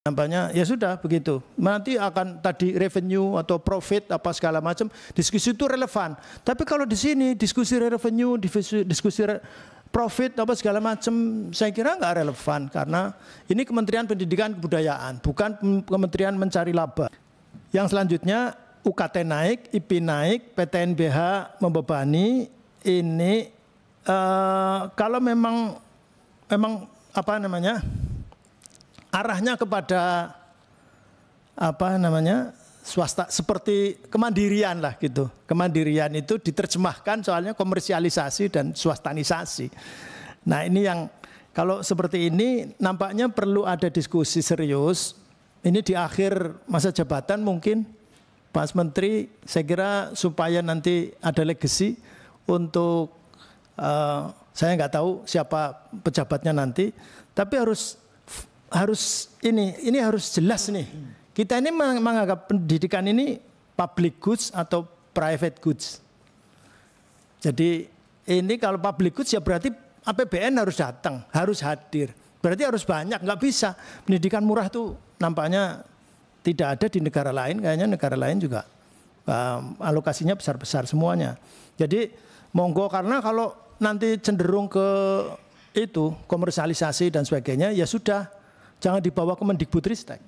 nampaknya ya sudah begitu nanti akan tadi revenue atau profit apa segala macam diskusi itu relevan tapi kalau di sini diskusi revenue diskusi, diskusi profit apa segala macam saya kira nggak relevan karena ini Kementerian Pendidikan Kebudayaan bukan Kementerian mencari laba yang selanjutnya UKT naik IP naik PTNBH membebani ini uh, kalau memang memang apa namanya arahnya kepada apa namanya swasta seperti kemandirian lah gitu. Kemandirian itu diterjemahkan soalnya komersialisasi dan swastanisasi. Nah ini yang kalau seperti ini nampaknya perlu ada diskusi serius. Ini di akhir masa jabatan mungkin Pak Menteri saya kira supaya nanti ada legacy untuk uh, saya nggak tahu siapa pejabatnya nanti, tapi harus harus ini ini harus jelas nih. Kita ini menganggap pendidikan ini public goods atau private goods. Jadi ini kalau public goods ya berarti APBN harus datang, harus hadir. Berarti harus banyak, nggak bisa. Pendidikan murah tuh nampaknya tidak ada di negara lain, kayaknya negara lain juga um, alokasinya besar-besar semuanya. Jadi monggo karena kalau nanti cenderung ke itu komersialisasi dan sebagainya ya sudah jangan dibawa ke Mendikbudristek.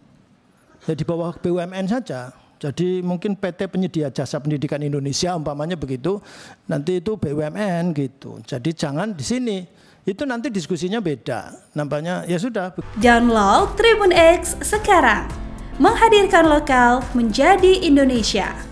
Ya di bawah BUMN saja. Jadi mungkin PT penyedia jasa pendidikan Indonesia umpamanya begitu, nanti itu BUMN gitu. Jadi jangan di sini. Itu nanti diskusinya beda. Nampaknya ya sudah. Download Tribun X sekarang. Menghadirkan lokal menjadi Indonesia.